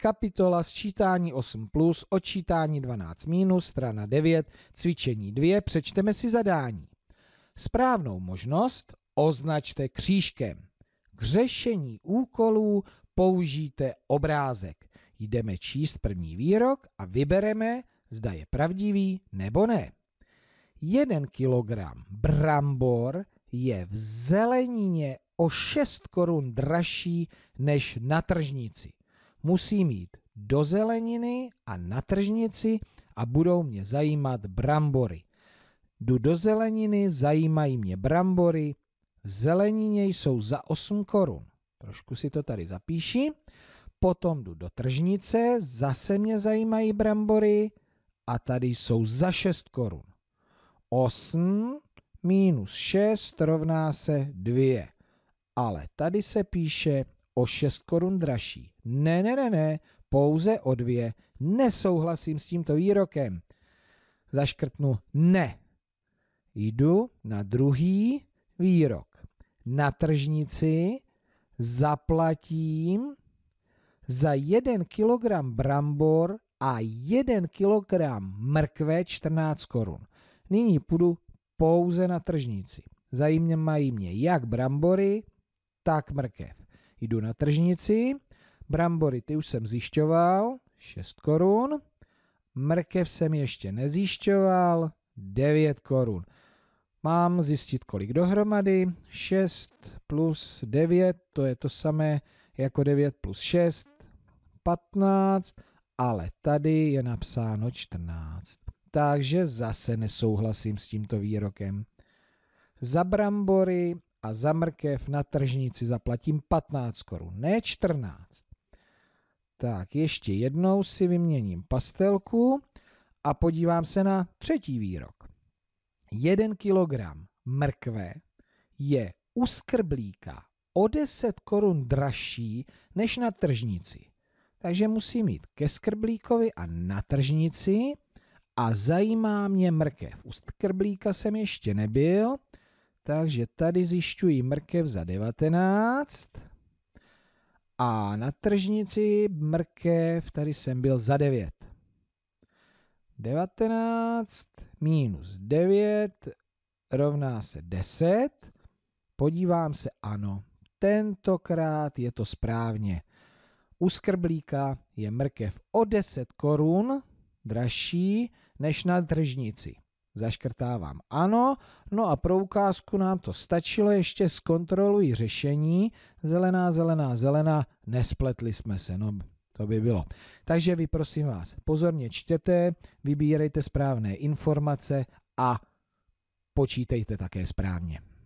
Kapitola sčítání 8 plus, odčítání 12 minus, strana 9, cvičení 2, přečteme si zadání. Správnou možnost označte křížkem. K řešení úkolů použijte obrázek. Jdeme číst první výrok a vybereme, zda je pravdivý nebo ne. 1 kilogram brambor je v zelenině o 6 korun dražší než na tržnici musí mít do zeleniny a na tržnici a budou mě zajímat brambory. Jdu do zeleniny, zajímají mě brambory, v zelenině jsou za 8 korun. Trošku si to tady zapíši. Potom jdu do tržnice, zase mě zajímají brambory a tady jsou za 6 korun. 8 minus 6 rovná se 2. Ale tady se píše o 6 korun dražší. Ne, ne, ne, ne, pouze o dvě. Nesouhlasím s tímto výrokem. Zaškrtnu ne. Jdu na druhý výrok. Na tržnici zaplatím za jeden kilogram brambor a jeden kilogram mrkve 14 korun. Nyní půjdu pouze na tržnici. mají mě jak brambory, tak mrkev. Jdu na tržnici, Brambory ty už jsem zjišťoval, 6 korun. Mrkev jsem ještě nezjišťoval, 9 korun. Mám zjistit kolik dohromady, 6 plus 9, to je to samé jako 9 plus 6, 15, ale tady je napsáno 14. Takže zase nesouhlasím s tímto výrokem. Za brambory a za mrkev na tržnici zaplatím 15 korun, ne 14. Tak, ještě jednou si vyměním pastelku a podívám se na třetí výrok. Jeden kilogram mrkve je u skrblíka o 10 korun dražší než na tržnici. Takže musím jít ke skrblíkovi a na tržnici a zajímá mě mrkev. U skrblíka jsem ještě nebyl, takže tady zjišťuji mrkev za 19 a na tržnici mrkev, tady jsem byl za 9. 19 minus 9 rovná se 10. Podívám se, ano, tentokrát je to správně. U skrblíka je mrkev o 10 korun dražší než na tržnici zaškrtávám ano, no a pro ukázku nám to stačilo, ještě zkontroluji řešení, zelená, zelená, zelená, nespletli jsme se, no to by bylo. Takže vy prosím vás, pozorně čtěte, vybírejte správné informace a počítejte také správně.